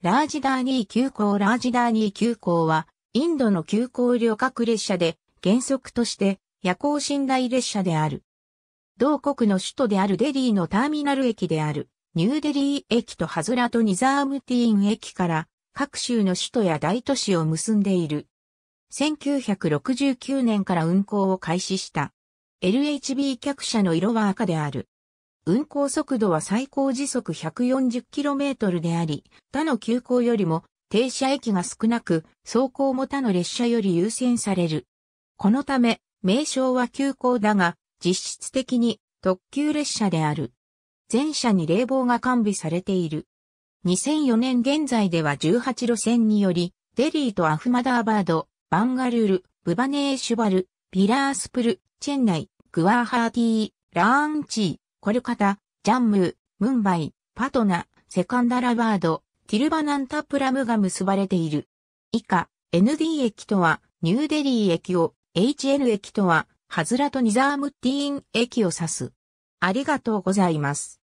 ラージダーニー急行ラージダーニー急行は、インドの急行旅客列車で、原則として、夜行寝台列車である。同国の首都であるデリーのターミナル駅である、ニューデリー駅とハズラとニザームティーン駅から、各州の首都や大都市を結んでいる。1969年から運行を開始した。LHB 客車の色は赤である。運行速度は最高時速 140km であり、他の急行よりも停車駅が少なく、走行も他の列車より優先される。このため、名称は急行だが、実質的に特急列車である。全車に冷房が完備されている。2004年現在では18路線により、デリーとアフマダーバード、バンガルール、ブバネーシュバル、ピラースプル、チェンナイ、グワーハーティー、ラーンチー、コルカタ、ジャンムー、ムンバイ、パトナ、セカンダラバード、ティルバナンタプラムが結ばれている。以下、ND 駅とは、ニューデリー駅を、HN 駅とは、ハズラとニザームティーン駅を指す。ありがとうございます。